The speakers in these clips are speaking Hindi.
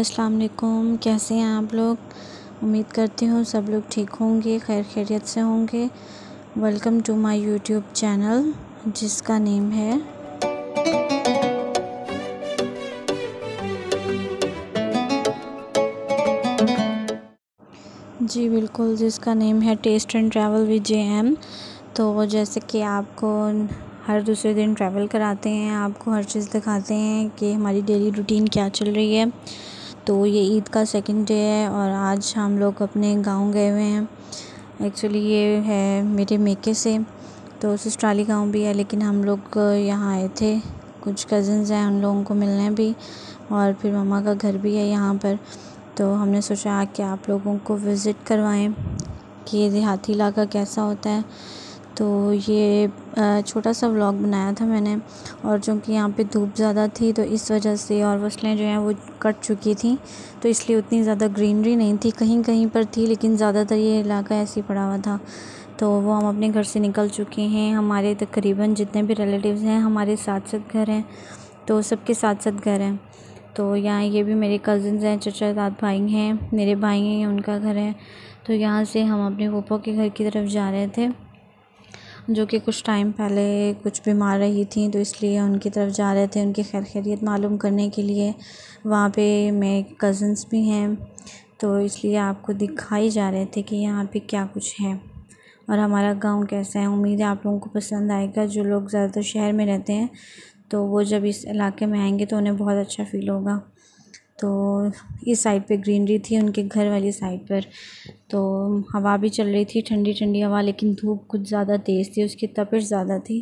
अस्सलाम वालेकुम कैसे हैं आप लोग उम्मीद करती हूँ सब लोग ठीक होंगे खैर खैरियत से होंगे welcome to my YouTube channel जिसका नेम है जी बिल्कुल जिसका नेम है taste and travel with J M तो जैसे कि आपको हर दूसरे दिन ट्रैवल कराते हैं आपको हर चीज़ दिखाते हैं कि हमारी डेली रूटीन क्या चल रही है तो ये ईद का सेकंड डे है और आज हम लोग अपने गांव गए हुए हैं एक्चुअली ये है मेरे मेके से तो ससुराली गांव भी है लेकिन हम लोग यहाँ आए थे कुछ कज़न्स हैं उन लोगों को मिलने भी और फिर मामा का घर भी है यहाँ पर तो हमने सोचा कि आप लोगों को विज़िट करवाएं कि ये देहाती इलाका कैसा होता है तो ये छोटा सा व्लॉग बनाया था मैंने और जो कि यहाँ पे धूप ज़्यादा थी तो इस वजह से और फसलें जो हैं वो कट चुकी थी तो इसलिए उतनी ज़्यादा ग्रीनरी नहीं थी कहीं कहीं पर थी लेकिन ज़्यादातर ये इलाका ऐसे ही पड़ा हुआ था तो वो हम अपने घर से निकल चुके हैं हमारे तकरीबन जितने भी रिलेटिव हैं हमारे साथ साथ घर हैं तो सबके साथ साथ घर हैं तो यहाँ ये भी मेरे कज़न्स हैं चचा दाद भाई हैं मेरे भाई हैं उनका घर है तो यहाँ से हम अपने पोपो के घर की तरफ जा रहे थे जो कि कुछ टाइम पहले कुछ बीमार रही थी तो इसलिए उनकी तरफ जा रहे थे उनकी खैर खैरियत मालूम करने के लिए वहाँ पे मेरे कजन्स भी हैं तो इसलिए आपको दिखाई जा रहे थे कि यहाँ पे क्या कुछ है और हमारा गांव कैसा है उम्मीद है आप लोगों को पसंद आएगा जो लोग ज़्यादातर शहर में रहते हैं तो वो जब इस इलाके में आएंगे तो उन्हें बहुत अच्छा फ़ील होगा तो इस साइड पे ग्रीनरी थी उनके घर वाली साइड पर तो हवा भी चल रही थी ठंडी ठंडी हवा लेकिन धूप कुछ ज़्यादा तेज़ थी उसकी तपिश ज़्यादा थी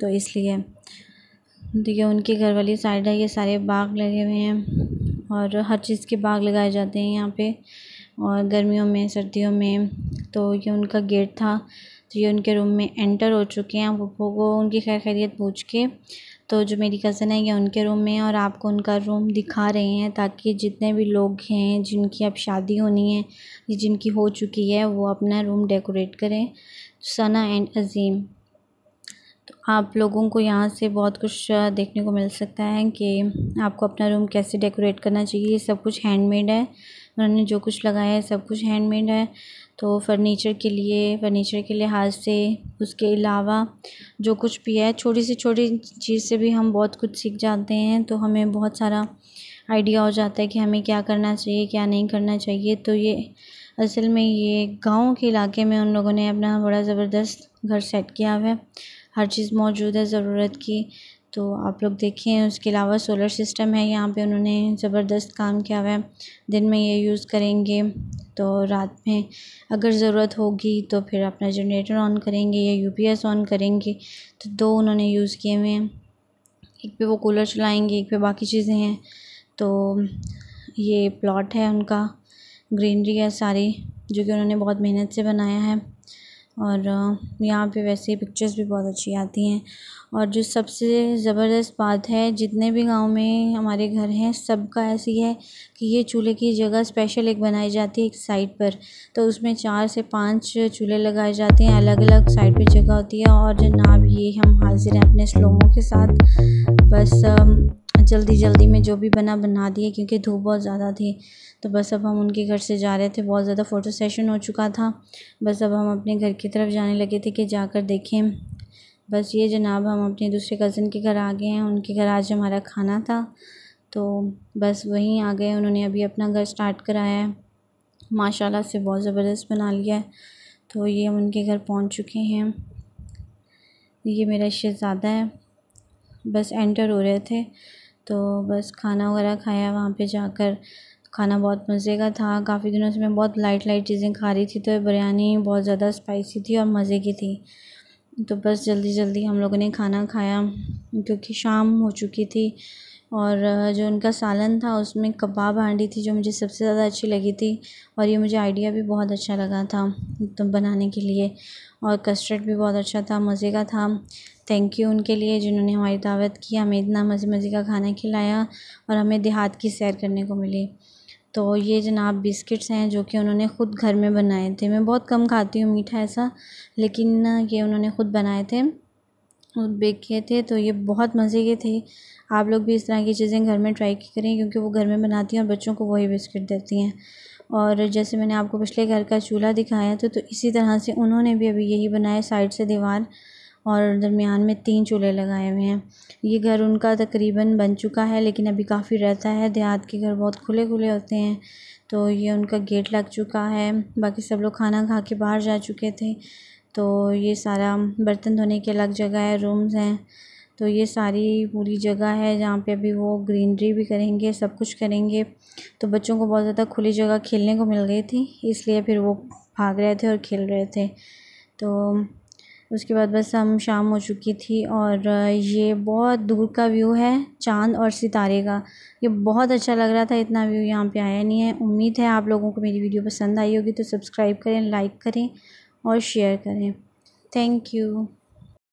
तो इसलिए तो ये उनके घर वाली साइड है ये सारे बाग लगे हुए हैं और हर चीज़ के बाग लगाए जाते हैं यहाँ पे और गर्मियों में सर्दियों में तो ये उनका गेट था तो ये उनके रूम में एंटर हो चुके हैं वो वो उनकी खैर खैरियत पूछ के तो जो मेरी कज़न है ये उनके रूम में और आपको उनका रूम दिखा रहे हैं ताकि जितने भी लोग हैं जिनकी अब शादी होनी है या जिनकी हो चुकी है वो अपना रूम डेकोरेट करें सना एंड अजीम तो आप लोगों को यहाँ से बहुत कुछ देखने को मिल सकता है कि आपको अपना रूम कैसे डेकोरेट करना चाहिए ये सब कुछ हैंडमेड है उन्होंने जो कुछ लगाया है सब कुछ हैंडमेड है तो फ़र्नीचर के लिए फ़र्नीचर के लिहाज़ से उसके अलावा जो कुछ भी है छोटी से छोटी चीज़ से भी हम बहुत कुछ सीख जाते हैं तो हमें बहुत सारा आइडिया हो जाता है कि हमें क्या करना चाहिए क्या नहीं करना चाहिए तो ये असल में ये गाँव के इलाके में उन लोगों ने अपना बड़ा ज़बरदस्त घर सेट किया हुआ है हर चीज़ मौजूद है ज़रूरत की तो आप लोग देखें उसके अलावा सोलर सिस्टम है यहाँ पे उन्होंने ज़बरदस्त काम किया हुआ है दिन में ये यूज़ करेंगे तो रात में अगर ज़रूरत होगी तो फिर अपना जनरेटर ऑन करेंगे या यूपीएस ऑन करेंगे तो दो उन्होंने यूज़ किए हुए हैं एक पे वो कूलर चलाएंगे एक पे बाकी चीज़ें हैं तो ये प्लॉट है उनका ग्रीनरी है सारी जो कि उन्होंने बहुत मेहनत से बनाया है और यहाँ पे वैसे पिक्चर्स भी बहुत अच्छी आती हैं और जो सबसे ज़बरदस्त बात है जितने भी गाँव में हमारे घर हैं सबका ऐसी है कि ये चूल्हे की जगह स्पेशल एक बनाई जाती है एक साइड पर तो उसमें चार से पांच चूल्हे लगाए जाते हैं अलग अलग साइड पे जगह होती है और जनाब ये हम हाजिर हैं अपने स्लोमो के साथ बस जल्दी जल्दी में जो भी बना बना दिए क्योंकि धूप बहुत ज़्यादा थी तो बस अब हम उनके घर से जा रहे थे बहुत ज़्यादा फ़ोटो सेशन हो चुका था बस अब हम अपने घर की तरफ जाने लगे थे कि जाकर देखें बस ये जनाब हम अपने दूसरे कज़न के घर आ गए हैं उनके घर आज हमारा खाना था तो बस वहीं आ गए उन्होंने अभी अपना घर स्टार्ट कराया है माशाला से बहुत ज़बरदस्त बना लिया है तो ये हम उनके घर पहुँच चुके हैं ये मेरा शहज़ादा है बस एंटर हो रहे थे तो बस खाना वगैरह खाया वहाँ पे जाकर खाना बहुत मज़े का था काफ़ी दिनों से मैं बहुत लाइट लाइट चीज़ें खा रही थी तो बिरयानी बहुत ज़्यादा स्पाइसी थी और मज़े की थी तो बस जल्दी जल्दी हम लोगों ने खाना खाया क्योंकि शाम हो चुकी थी और जो उनका सालन था उसमें कबाब हांडी थी जो मुझे सबसे ज़्यादा अच्छी लगी थी और ये मुझे आइडिया भी बहुत अच्छा लगा था तो बनाने के लिए और कस्टर्ड भी बहुत अच्छा था मज़े का था थैंक यू उनके लिए जिन्होंने हमारी दावत की हमें इतना मज़े मज़े का खाना खिलाया और हमें देहात की सैर करने को मिली तो ये जनाब बिस्किट्स हैं जो कि उन्होंने ख़ुद घर में बनाए थे मैं बहुत कम खाती हूँ मीठा ऐसा लेकिन ये उन्होंने ख़ुद बनाए थे और बेक किए थे तो ये बहुत मज़े के थे आप लोग भी इस तरह की चीज़ें घर में ट्राई करें क्योंकि वो घर में बनाती हैं और बच्चों को वही बिस्किट देती हैं और जैसे मैंने आपको पिछले घर का चूल्हा दिखाया था तो इसी तरह से उन्होंने भी अभी यही बनाया साइड से दीवार और दरमियान में तीन चूल्हे लगाए हुए हैं ये घर उनका तकरीबन बन चुका है लेकिन अभी काफ़ी रहता है देहात के घर बहुत खुले खुले होते हैं तो ये उनका गेट लग चुका है बाकी सब लोग खाना खा के बाहर जा चुके थे तो ये सारा बर्तन धोने के अलग जगह है रूम्स हैं तो ये सारी पूरी जगह है जहाँ पे अभी वो ग्रीनरी भी करेंगे सब कुछ करेंगे तो बच्चों को बहुत ज़्यादा खुली जगह खेलने को मिल गई थी इसलिए फिर वो भाग रहे थे और खेल रहे थे तो उसके बाद बस हम शाम हो चुकी थी और ये बहुत दूर का व्यू है चाँद और सितारे का ये बहुत अच्छा लग रहा था इतना व्यू यहाँ पे आया नहीं है उम्मीद है आप लोगों को मेरी वीडियो पसंद आई होगी तो सब्सक्राइब करें लाइक करें और शेयर करें थैंक यू